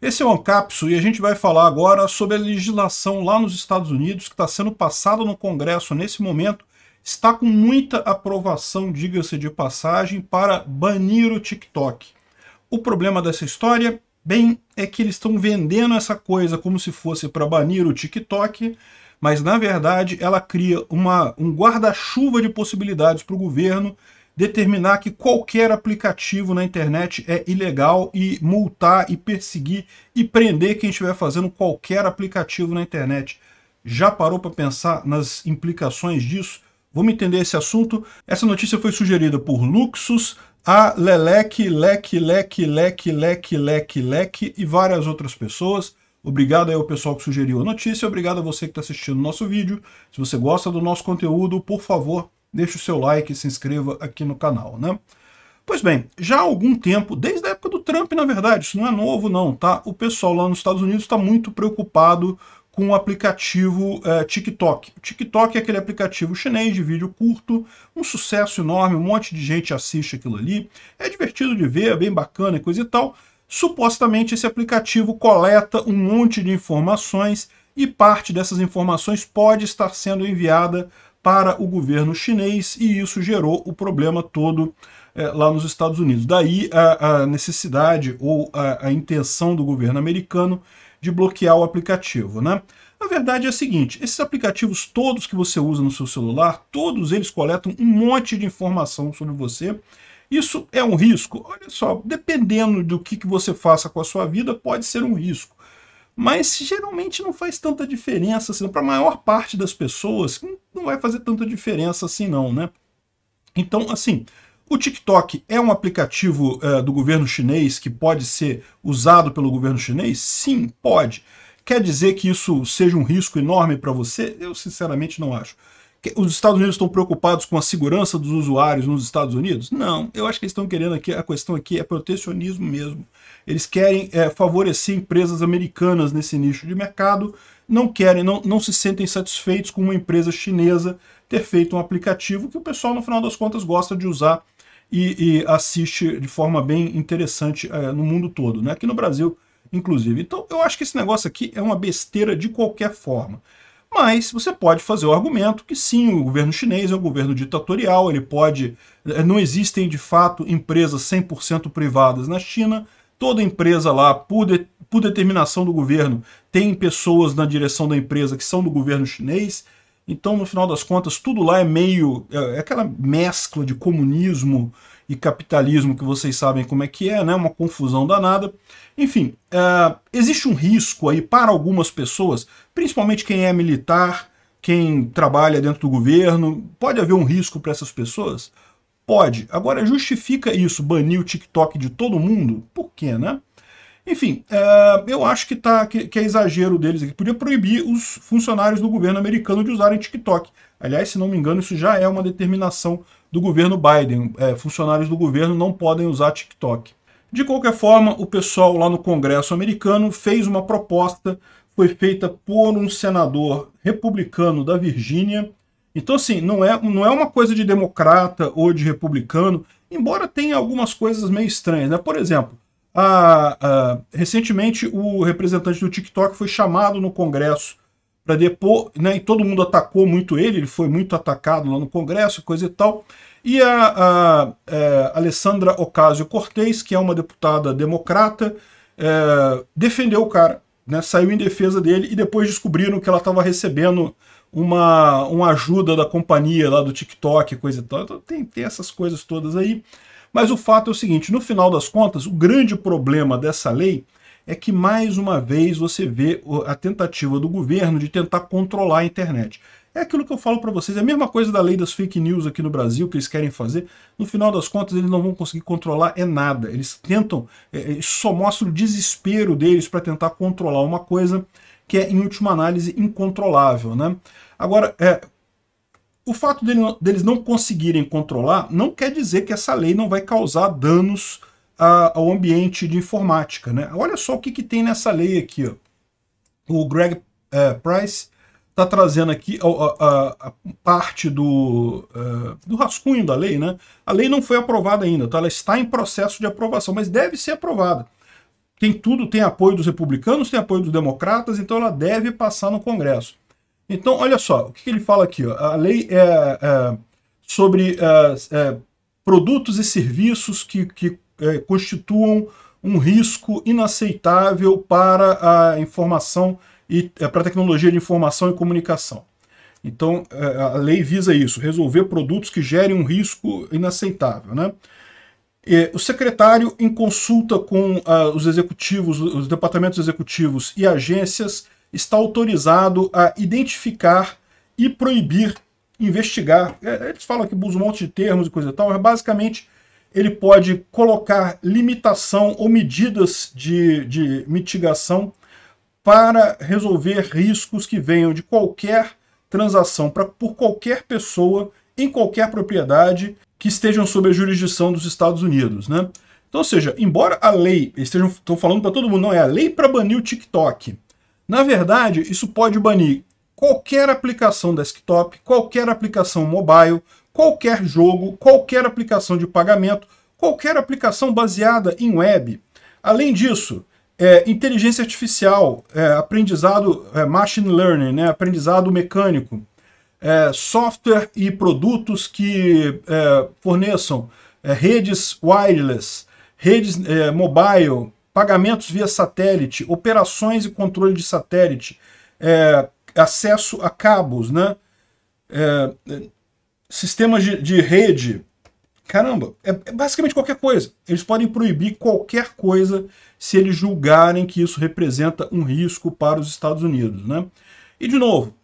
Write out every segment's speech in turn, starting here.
Esse é o Ancapso e a gente vai falar agora sobre a legislação lá nos Estados Unidos que está sendo passada no Congresso nesse momento. Está com muita aprovação, diga-se de passagem, para banir o TikTok. O problema dessa história, bem, é que eles estão vendendo essa coisa como se fosse para banir o TikTok, mas na verdade ela cria uma, um guarda-chuva de possibilidades para o governo determinar que qualquer aplicativo na internet é ilegal e multar e perseguir e prender quem estiver fazendo qualquer aplicativo na internet. Já parou para pensar nas implicações disso? Vamos entender esse assunto? Essa notícia foi sugerida por Luxus, a Leleque, Leque, Leque, Leque, Leque, Leque, Leque e várias outras pessoas. Obrigado aí ao pessoal que sugeriu a notícia, obrigado a você que está assistindo o nosso vídeo. Se você gosta do nosso conteúdo, por favor, deixe o seu like e se inscreva aqui no canal, né? Pois bem, já há algum tempo, desde a época do Trump, na verdade, isso não é novo não, tá? O pessoal lá nos Estados Unidos está muito preocupado com o aplicativo é, TikTok. O TikTok é aquele aplicativo chinês de vídeo curto, um sucesso enorme, um monte de gente assiste aquilo ali. É divertido de ver, é bem bacana e coisa e tal. Supostamente esse aplicativo coleta um monte de informações e parte dessas informações pode estar sendo enviada para o governo chinês e isso gerou o problema todo é, lá nos Estados Unidos. Daí a, a necessidade ou a, a, intenção do governo americano de bloquear o aplicativo. Né? A verdade é a seguinte, esses aplicativos todos que você usa no seu celular, todos eles coletam um monte de informação sobre você isso é um risco? Olha só, dependendo do que, que você faça com a sua vida, pode ser um risco. Mas geralmente não faz tanta diferença, assim, para a maior parte das pessoas, não vai fazer tanta diferença assim não, né? Então, assim, o TikTok é um aplicativo uh, do governo chinês que pode ser usado pelo governo chinês? Sim, pode. Quer dizer que isso seja um risco enorme para você? Eu sinceramente não acho. Os Estados Unidos estão preocupados com a segurança dos usuários nos Estados Unidos? Não, eu acho que eles estão querendo aqui, a questão aqui é protecionismo mesmo. Eles querem é, favorecer empresas americanas nesse nicho de mercado, não querem, não, não se sentem satisfeitos com uma empresa chinesa ter feito um aplicativo que o pessoal, no final das contas, gosta de usar e, e assiste de forma bem interessante é, no mundo todo, né? aqui no Brasil, inclusive. Então, eu acho que esse negócio aqui é uma besteira de qualquer forma. Mas você pode fazer o argumento que sim, o governo chinês é um governo ditatorial, ele pode. Eh, não existem de fato empresas 100% privadas na China. Toda empresa lá, por, de, por determinação do governo, tem pessoas na direção da empresa que são do governo chinês. Então, no final das contas, tudo lá é meio. É, é aquela mescla de comunismo e capitalismo, que vocês sabem como é que é, né? Uma confusão danada. Enfim, uh, existe um risco aí para algumas pessoas, principalmente quem é militar, quem trabalha dentro do governo, pode haver um risco para essas pessoas? Pode. Agora, justifica isso, banir o TikTok de todo mundo? Por quê, né? Enfim, uh, eu acho que, tá, que, que é exagero deles aqui. Podia proibir os funcionários do governo americano de usarem TikTok. Aliás, se não me engano, isso já é uma determinação do governo Biden. É, funcionários do governo não podem usar TikTok. De qualquer forma, o pessoal lá no Congresso americano fez uma proposta, foi feita por um senador republicano da Virgínia. Então, assim, não é, não é uma coisa de democrata ou de republicano, embora tenha algumas coisas meio estranhas. Né? Por exemplo, a, a, recentemente o representante do TikTok foi chamado no Congresso para depor, né, e todo mundo atacou muito ele, ele foi muito atacado lá no Congresso, coisa e tal. E a, a, a é, Alessandra Ocasio-Cortez, que é uma deputada democrata, é, defendeu o cara, né, saiu em defesa dele e depois descobriram que ela estava recebendo uma, uma ajuda da companhia lá do TikTok, coisa e tal. Então, tem, tem essas coisas todas aí. Mas o fato é o seguinte, no final das contas, o grande problema dessa lei é que mais uma vez você vê a tentativa do governo de tentar controlar a internet. É aquilo que eu falo para vocês, é a mesma coisa da lei das fake news aqui no Brasil que eles querem fazer. No final das contas, eles não vão conseguir controlar é nada. Eles tentam, é, é só mostra o desespero deles para tentar controlar uma coisa que é, em última análise, incontrolável. Né? Agora, é, o fato deles não conseguirem controlar não quer dizer que essa lei não vai causar danos ao ambiente de informática. Né? Olha só o que, que tem nessa lei aqui. Ó. O Greg uh, Price está trazendo aqui a, a, a parte do, uh, do rascunho da lei. Né? A lei não foi aprovada ainda, tá? ela está em processo de aprovação, mas deve ser aprovada. Tem tudo, tem apoio dos republicanos, tem apoio dos democratas, então ela deve passar no Congresso. Então, olha só, o que, que ele fala aqui? Ó? A lei é, é sobre é, é, produtos e serviços que, que é, constituam um risco inaceitável para a informação e é, para a tecnologia de informação e comunicação. Então, é, a lei visa isso, resolver produtos que gerem um risco inaceitável. Né? o secretário, em consulta com ah, os executivos, os departamentos executivos e agências, está autorizado a identificar e proibir, investigar. É, eles falam que um monte de termos e coisa e tal, mas basicamente ele pode colocar limitação ou medidas de, de mitigação para resolver riscos que venham de qualquer transação pra, por qualquer pessoa em qualquer propriedade que estejam sob a jurisdição dos Estados Unidos, né? Então, ou seja, embora a lei, estejam estão falando para todo mundo, não é a lei para banir o TikTok. Na verdade, isso pode banir qualquer aplicação desktop, qualquer aplicação mobile, qualquer jogo, qualquer aplicação de pagamento, qualquer aplicação baseada em web. Além disso, é, inteligência artificial, é, aprendizado é, machine learning, né, aprendizado mecânico, é, software e produtos que é, forneçam é, redes wireless, redes mobile, pagamentos via satélite, operações e controle de satélite, acesso a cabos, né? sistemas de, de rede, caramba, é, é, basicamente qualquer coisa. Eles podem proibir qualquer coisa se eles julgarem que isso representa um risco para os Estados Unidos, né? E de novo,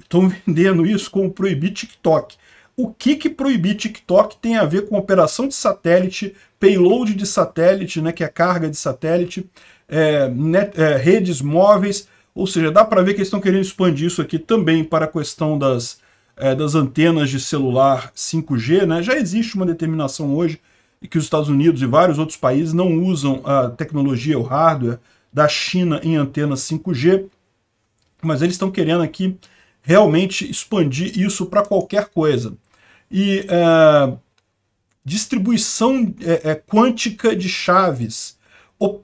estão é, é vendendo isso como proibir TikTok. O que que proibir TikTok tem a ver com operação de satélite, payload de satélite, né, que é carga de satélite, é, net, é, redes móveis, ou seja, dá para ver que eles estão querendo expandir isso aqui também para a questão das, é, das antenas de celular 5G, né? já existe uma determinação hoje que os Estados Unidos e vários outros países não usam a tecnologia, o hardware da China em antenas 5G, mas eles estão querendo aqui realmente expandir isso para qualquer coisa. E é, distribuição é, é, quântica de chaves,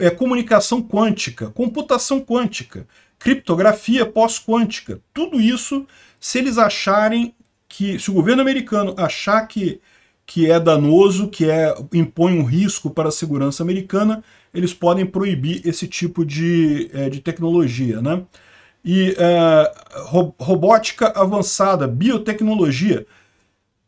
é, comunicação quântica, computação quântica, criptografia pós-quântica, tudo isso se eles acharem que, se o governo americano achar que, que é danoso, que é, impõe um risco para a segurança americana, eles podem proibir esse tipo de, é, de tecnologia. Né? E é, robótica avançada, biotecnologia.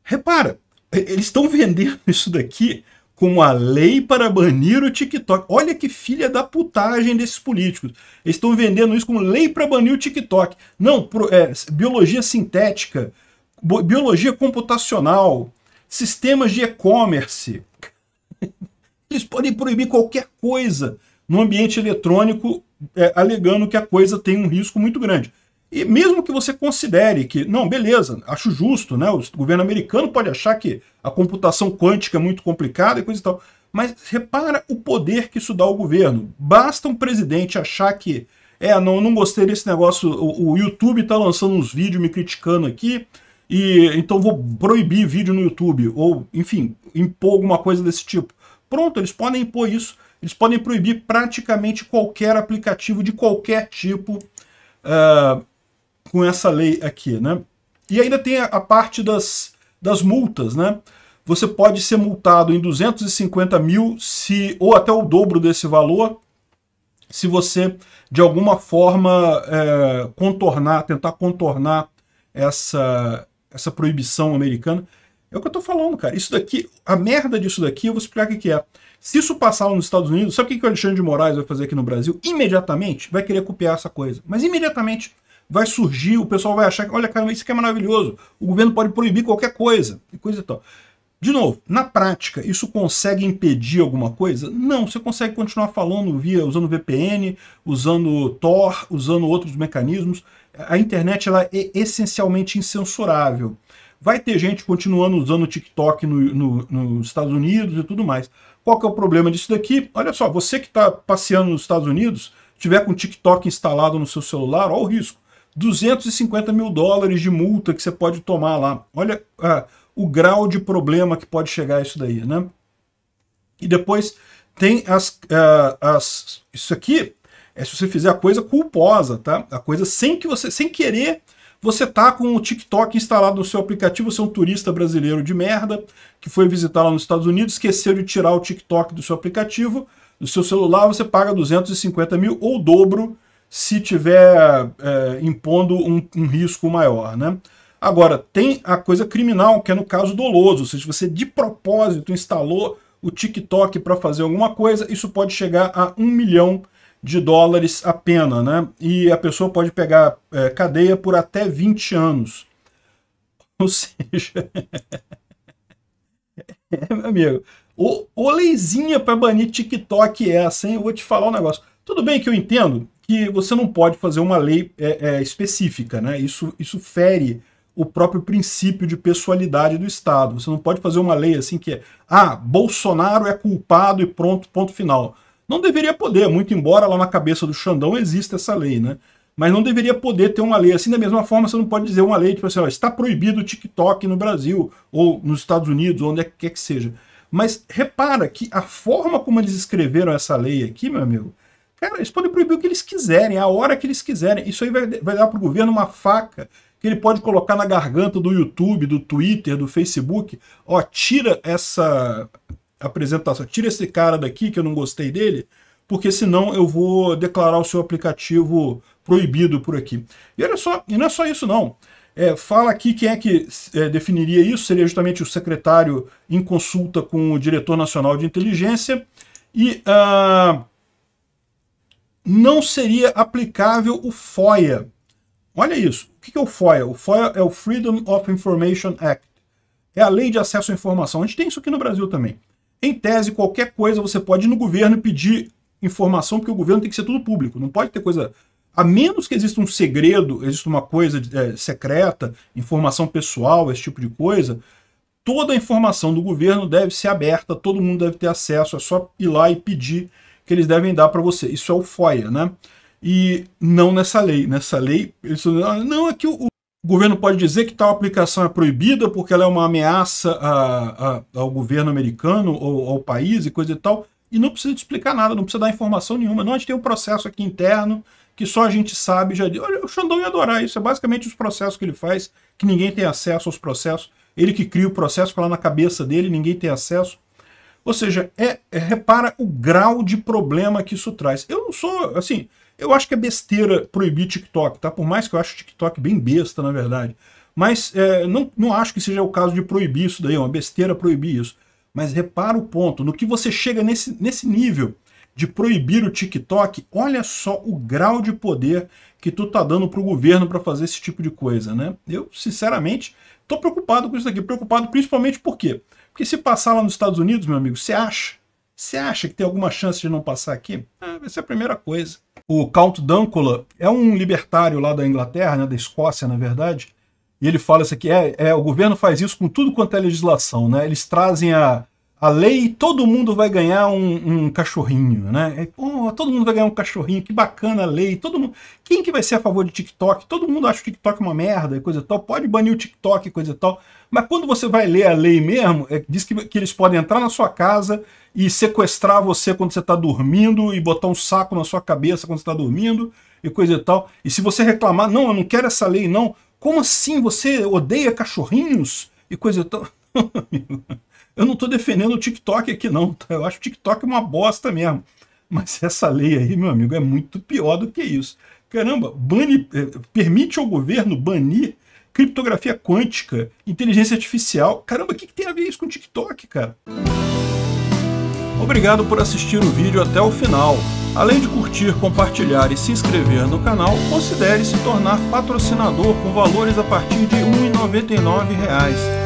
Repara, eles estão vendendo isso daqui como a lei para banir o TikTok. Olha que filha da putagem desses políticos. Eles estão vendendo isso como lei para banir o TikTok. Não, pro, é, biologia sintética, biologia computacional, sistemas de e-commerce. Eles podem proibir qualquer coisa no ambiente eletrônico, é, alegando que a coisa tem um risco muito grande. E mesmo que você considere que, não, beleza, acho justo, né? O governo americano pode achar que a computação quântica é muito complicada e coisa e tal. Mas repara o poder que isso dá ao governo. Basta um presidente achar que, é, não, não gostei desse negócio, o, o YouTube está lançando uns vídeos me criticando aqui, e então vou proibir vídeo no YouTube, ou, enfim, impor alguma coisa desse tipo. Pronto, eles podem impor isso. Eles podem proibir praticamente qualquer aplicativo de qualquer tipo. Uh, com essa lei aqui, né? E ainda tem a, a parte das, das multas, né? Você pode ser multado em 250 mil se, ou até o dobro desse valor se você, de alguma forma, é, contornar, tentar contornar essa, essa proibição americana. É o que eu tô falando, cara. Isso daqui, a merda disso daqui, eu vou explicar o que, que é. Se isso passar nos Estados Unidos, sabe o que, que o Alexandre de Moraes vai fazer aqui no Brasil? Imediatamente vai querer copiar essa coisa. Mas imediatamente vai surgir, o pessoal vai achar que, olha, cara, isso aqui é maravilhoso, o governo pode proibir qualquer coisa, e coisa e tal. De novo, na prática, isso consegue impedir alguma coisa? Não, você consegue continuar falando via usando VPN, usando Tor, usando outros mecanismos. A internet ela é essencialmente incensurável. Vai ter gente continuando usando o TikTok no, no, nos Estados Unidos e tudo mais. Qual que é o problema disso daqui? Olha só, você que está passeando nos Estados Unidos, tiver com o TikTok instalado no seu celular, olha o risco 250 mil dólares de multa que você pode tomar lá. Olha ah, o grau de problema que pode chegar a isso daí, né? E depois tem as, ah, as... Isso aqui é se você fizer a coisa culposa, tá? A coisa sem que você... Sem querer você tá com o TikTok instalado no seu aplicativo, você é um turista brasileiro de merda que foi visitar lá nos Estados Unidos, esqueceu de tirar o TikTok do seu aplicativo, do seu celular, você paga 250 mil ou dobro se tiver é, impondo um, um, risco maior, né? Agora, tem a coisa criminal, que é no caso doloso, ou seja, você de propósito instalou o TikTok para fazer alguma coisa, isso pode chegar a um milhão de dólares a pena, né? E a pessoa pode pegar é, cadeia por até 20 anos. Ou seja, é, meu amigo, o, o leizinha para banir TikTok é essa, hein? Eu vou te falar um negócio. Tudo bem que eu entendo que você não pode fazer uma lei é, é, específica, né? Isso, isso fere o próprio princípio de pessoalidade do Estado. Você não pode fazer uma lei assim que é, ah, Bolsonaro é culpado e pronto, ponto final. Não deveria poder, muito embora lá na cabeça do Xandão exista essa lei, né? Mas não deveria poder ter uma lei assim. Da mesma forma, você não pode dizer uma lei tipo assim, ó, está proibido o TikTok no Brasil, ou nos Estados Unidos, ou onde é quer que seja. Mas repara que a forma como eles escreveram essa lei aqui, meu amigo, Cara, eles podem proibir o que eles quiserem, a hora que eles quiserem. Isso aí vai, vai dar para o governo uma faca que ele pode colocar na garganta do YouTube, do Twitter, do Facebook. Ó, tira essa apresentação, tira esse cara daqui que eu não gostei dele, porque senão eu vou declarar o seu aplicativo proibido por aqui. E olha só, e não é só isso não. É, fala aqui quem é que é, definiria isso, seria justamente o secretário em consulta com o diretor nacional de inteligência. E... Uh, não seria aplicável o FOIA. Olha isso. O que é o FOIA? O FOIA é o Freedom of Information Act. É a lei de acesso à informação. A gente tem isso aqui no Brasil também. Em tese, qualquer coisa você pode ir no governo e pedir informação, porque o governo tem que ser tudo público. Não pode ter coisa. A menos que exista um segredo, exista uma coisa é, secreta, informação pessoal, esse tipo de coisa, toda a informação do governo deve ser aberta, todo mundo deve ter acesso, é só ir lá e pedir que eles devem dar para você. Isso é o FOIA, né? E não nessa lei. Nessa lei, eles falam, ah, não, é que o, o governo pode dizer que tal aplicação é proibida porque ela é uma ameaça a, a, ao governo americano ou ao país e coisa e tal, e não precisa explicar nada, não precisa dar informação nenhuma. Não, a gente tem um processo aqui interno que só a gente sabe. Já... O Xandão ia adorar isso, é basicamente os processos que ele faz, que ninguém tem acesso aos processos. Ele que cria o processo, para lá na cabeça dele, ninguém tem acesso. Ou seja, é, é, repara o grau de problema que isso traz. Eu não sou, assim, eu acho que é besteira proibir TikTok, tá? Por mais que eu acho TikTok bem besta, na verdade. Mas é, não, não acho que seja o caso de proibir isso daí, é uma besteira proibir isso. Mas repara o ponto, no que você chega nesse, nesse nível de proibir o TikTok, olha só o grau de poder que tu tá dando pro governo para fazer esse tipo de coisa, né? Eu, sinceramente, tô preocupado com isso daqui, preocupado principalmente por quê? Porque porque se passar lá nos Estados Unidos, meu amigo, você acha? Você acha que tem alguma chance de não passar aqui? Ah, vai ser é a primeira coisa. O Count Dancula é um libertário lá da Inglaterra, né, da Escócia, na verdade, e ele fala isso aqui, é, é, o governo faz isso com tudo quanto é legislação, né? Eles trazem a, a lei todo mundo vai ganhar um, um cachorrinho, né? Oh, todo mundo vai ganhar um cachorrinho, que bacana a lei, todo mundo... Quem que vai ser a favor de TikTok? Todo mundo acha o TikTok uma merda e coisa e tal, pode banir o TikTok e coisa e tal, mas quando você vai ler a lei mesmo, é, diz que, que eles podem entrar na sua casa e sequestrar você quando você está dormindo e botar um saco na sua cabeça quando você está dormindo e coisa e tal. E se você reclamar, não, eu não quero essa lei, não. Como assim? Você odeia cachorrinhos? E coisa e tal. Eu não estou defendendo o TikTok aqui, não. Tá? Eu acho o TikTok uma bosta mesmo. Mas essa lei aí, meu amigo, é muito pior do que isso. Caramba, bane, eh, permite ao governo banir criptografia quântica, inteligência artificial. Caramba, o que, que tem a ver isso com o TikTok, cara? Obrigado por assistir o vídeo até o final. Além de curtir, compartilhar e se inscrever no canal, considere se tornar patrocinador com valores a partir de R$ 1,99